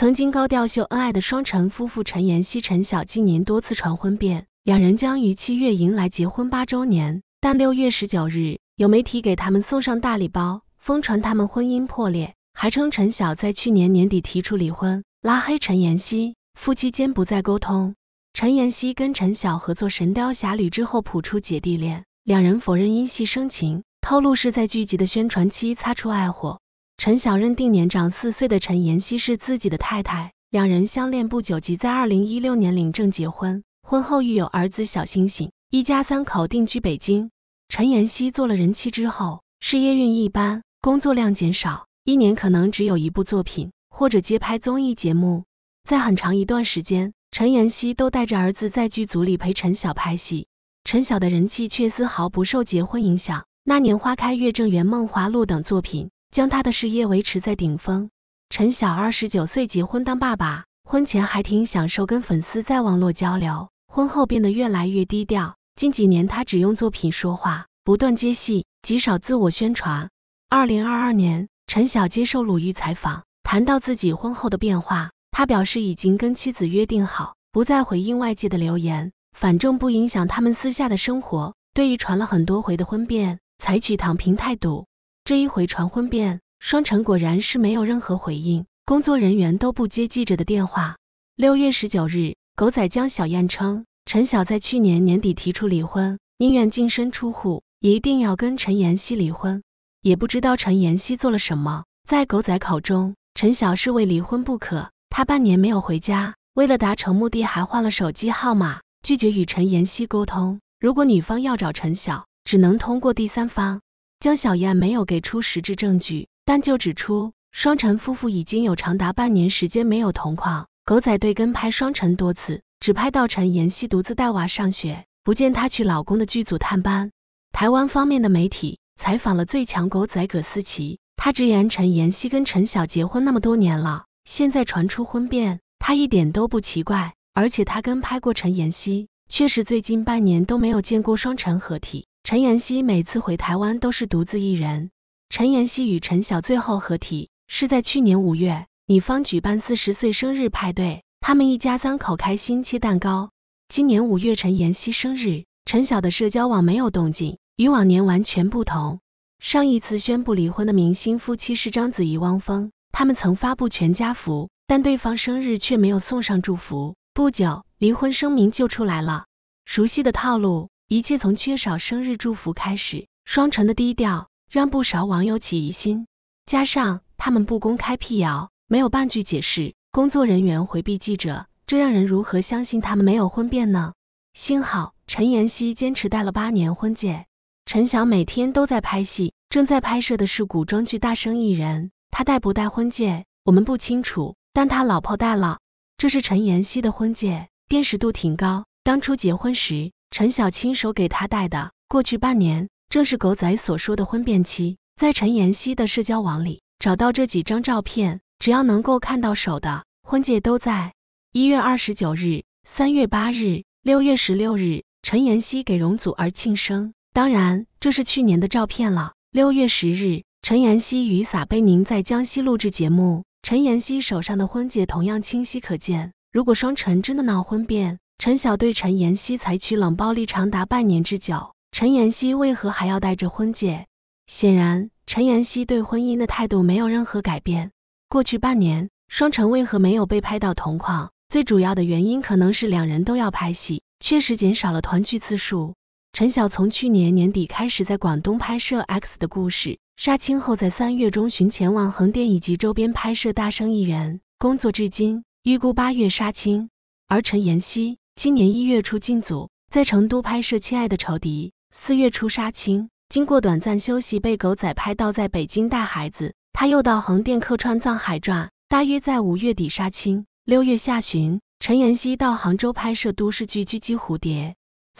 曾经高调秀恩爱的双陈夫妇陈妍希、陈晓，今年多次传婚变，两人将于七月迎来结婚八周年。但六月十九日，有媒体给他们送上大礼包，疯传他们婚姻破裂，还称陈晓在去年年底提出离婚，拉黑陈妍希，夫妻间不再沟通。陈妍希跟陈晓合作《神雕侠侣》之后，谱出姐弟恋，两人否认因戏生情，透露是在剧集的宣传期擦出爱火。陈晓认定年长四岁的陈妍希是自己的太太，两人相恋不久即在二零一六年领证结婚，婚后育有儿子小星星，一家三口定居北京。陈妍希做了人妻之后，事业运一般，工作量减少，一年可能只有一部作品或者接拍综艺节目。在很长一段时间，陈妍希都带着儿子在剧组里陪陈晓拍戏，陈晓的人气却丝毫不受结婚影响。那年花开月正圆、梦华录等作品。将他的事业维持在顶峰。陈晓二十九岁结婚当爸爸，婚前还挺享受跟粉丝在网络交流，婚后变得越来越低调。近几年他只用作品说话，不断接戏，极少自我宣传。二零二二年，陈晓接受鲁豫采访，谈到自己婚后的变化，他表示已经跟妻子约定好，不再回应外界的留言，反正不影响他们私下的生活。对于传了很多回的婚变，采取躺平态度。这一回传婚变，双陈果然是没有任何回应，工作人员都不接记者的电话。六月十九日，狗仔江小燕称陈晓在去年年底提出离婚，宁愿净身出户，也一定要跟陈妍希离婚。也不知道陈妍希做了什么，在狗仔口中，陈晓是为离婚不可，他半年没有回家，为了达成目的还换了手机号码，拒绝与陈妍希沟通。如果女方要找陈晓，只能通过第三方。江小燕没有给出实质证据，但就指出双陈夫妇已经有长达半年时间没有同框。狗仔队跟拍双陈多次，只拍到陈妍希独自带娃上学，不见她去老公的剧组探班。台湾方面的媒体采访了最强狗仔葛思琪，他直言陈妍希跟陈晓结婚那么多年了，现在传出婚变，他一点都不奇怪。而且他跟拍过陈妍希，确实最近半年都没有见过双陈合体。陈妍希每次回台湾都是独自一人。陈妍希与陈晓最后合体是在去年五月，女方举办四十岁生日派对，他们一家三口开心切蛋糕。今年五月陈妍希生日，陈晓的社交网没有动静，与往年完全不同。上一次宣布离婚的明星夫妻是章子怡、汪峰，他们曾发布全家福，但对方生日却没有送上祝福。不久，离婚声明就出来了，熟悉的套路。一切从缺少生日祝福开始，双城的低调让不少网友起疑心，加上他们不公开辟谣，没有半句解释，工作人员回避记者，这让人如何相信他们没有婚变呢？幸好陈妍希坚持戴了八年婚戒，陈翔每天都在拍戏，正在拍摄的是古装剧《大生意人》，他戴不戴婚戒我们不清楚，但他老婆戴了，这是陈妍希的婚戒，辨识度挺高，当初结婚时。陈晓亲手给他戴的。过去半年，正是狗仔所说的婚变期。在陈妍希的社交网里找到这几张照片，只要能够看到手的婚戒都在。一月二十九日、三月八日、六月十六日，陈妍希给容祖儿庆生，当然这是去年的照片了。六月十日，陈妍希与撒贝宁在江西录制节目，陈妍希手上的婚戒同样清晰可见。如果双陈真的闹婚变，陈晓对陈妍希采取冷暴力长达半年之久，陈妍希为何还要戴着婚戒？显然，陈妍希对婚姻的态度没有任何改变。过去半年，双城为何没有被拍到同框？最主要的原因可能是两人都要拍戏，确实减少了团聚次数。陈晓从去年年底开始在广东拍摄《X 的故事》，杀青后在三月中旬前往横店以及周边拍摄《大生意人》，工作至今，预估八月杀青。而陈妍希。今年一月初进组，在成都拍摄《亲爱的仇敌》，四月初杀青。经过短暂休息，被狗仔拍到在北京带孩子。他又到横店客串《藏海传》，大约在五月底杀青。六月下旬，陈妍希到杭州拍摄都市剧《狙击蝴蝶》。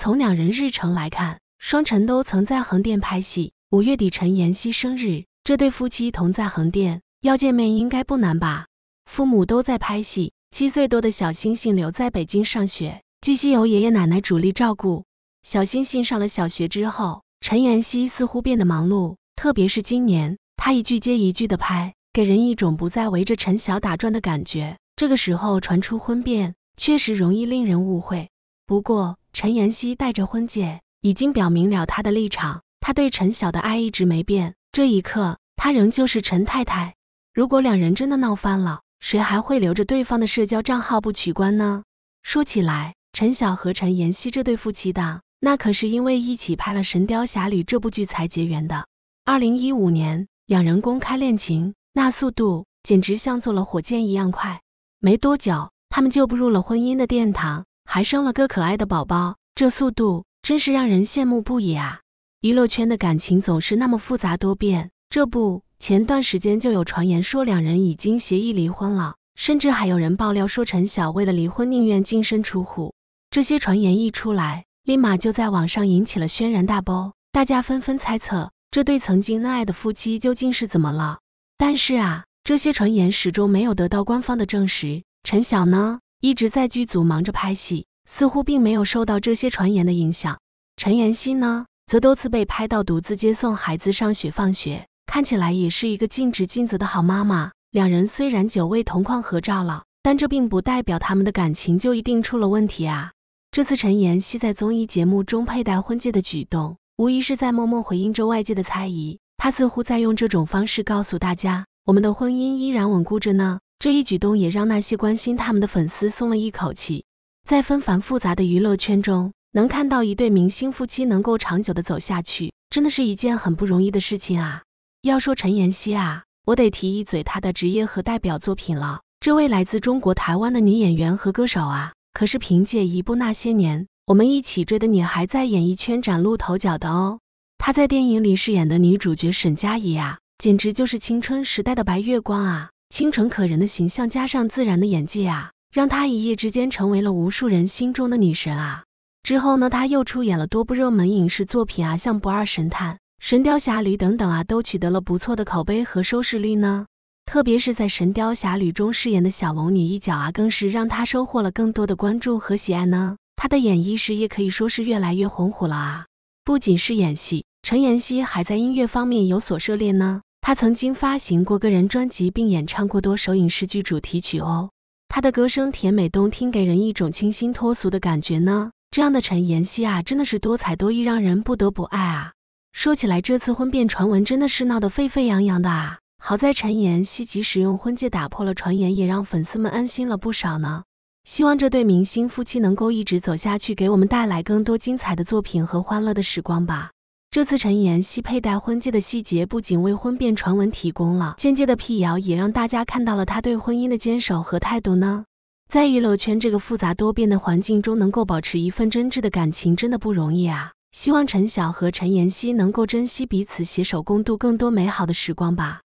从两人日程来看，双陈都曾在横店拍戏。五月底，陈妍希生日，这对夫妻同在横店，要见面应该不难吧？父母都在拍戏，七岁多的小星星留在北京上学。据悉，由爷爷奶奶主力照顾。小星星上了小学之后，陈妍希似乎变得忙碌，特别是今年，她一句接一句的拍，给人一种不再围着陈晓打转的感觉。这个时候传出婚变，确实容易令人误会。不过，陈妍希带着婚戒，已经表明了她的立场，她对陈晓的爱一直没变。这一刻，她仍旧是陈太太。如果两人真的闹翻了，谁还会留着对方的社交账号不取关呢？说起来。陈晓和陈妍希这对夫妻档，那可是因为一起拍了《神雕侠侣》这部剧才结缘的。二零一五年，两人公开恋情，那速度简直像坐了火箭一样快。没多久，他们就步入了婚姻的殿堂，还生了个可爱的宝宝，这速度真是让人羡慕不已啊！娱乐圈的感情总是那么复杂多变，这不，前段时间就有传言说两人已经协议离婚了，甚至还有人爆料说陈晓为了离婚宁愿净身出户。这些传言一出来，立马就在网上引起了轩然大波，大家纷纷猜测这对曾经恩爱的夫妻究竟是怎么了。但是啊，这些传言始终没有得到官方的证实。陈晓呢，一直在剧组忙着拍戏，似乎并没有受到这些传言的影响。陈妍希呢，则多次被拍到独自接送孩子上学放学，看起来也是一个尽职尽责的好妈妈。两人虽然久未同框合照了，但这并不代表他们的感情就一定出了问题啊。这次陈妍希在综艺节目中佩戴婚戒的举动，无疑是在默默回应着外界的猜疑。她似乎在用这种方式告诉大家，我们的婚姻依然稳固着呢。这一举动也让那些关心他们的粉丝松了一口气。在纷繁复杂的娱乐圈中，能看到一对明星夫妻能够长久的走下去，真的是一件很不容易的事情啊。要说陈妍希啊，我得提一嘴她的职业和代表作品了。这位来自中国台湾的女演员和歌手啊。可是凭借一部《那些年》，我们一起追的你还在演艺圈崭露头角的哦。她在电影里饰演的女主角沈佳宜啊，简直就是青春时代的白月光啊！清纯可人的形象加上自然的演技啊，让她一夜之间成为了无数人心中的女神啊。之后呢，她又出演了多部热门影视作品啊，像《不二神探》《神雕侠侣》等等啊，都取得了不错的口碑和收视率呢。特别是在《神雕侠侣》中饰演的小龙女一角啊，更是让她收获了更多的关注和喜爱呢。她的演艺事业可以说是越来越红火了啊！不仅是演戏，陈妍希还在音乐方面有所涉猎呢。她曾经发行过个人专辑，并演唱过多首影视剧主题曲哦。她的歌声甜美动听，给人一种清新脱俗的感觉呢。这样的陈妍希啊，真的是多才多艺，让人不得不爱啊！说起来，这次婚变传闻真的是闹得沸沸扬扬的啊！好在陈妍希及时用婚戒打破了传言，也让粉丝们安心了不少呢。希望这对明星夫妻能够一直走下去，给我们带来更多精彩的作品和欢乐的时光吧。这次陈妍希佩戴婚戒的细节，不仅为婚变传闻提供了间接的辟谣，也让大家看到了她对婚姻的坚守和态度呢。在娱乐圈这个复杂多变的环境中，能够保持一份真挚的感情真的不容易啊。希望陈晓和陈妍希能够珍惜彼此，携手共度更多美好的时光吧。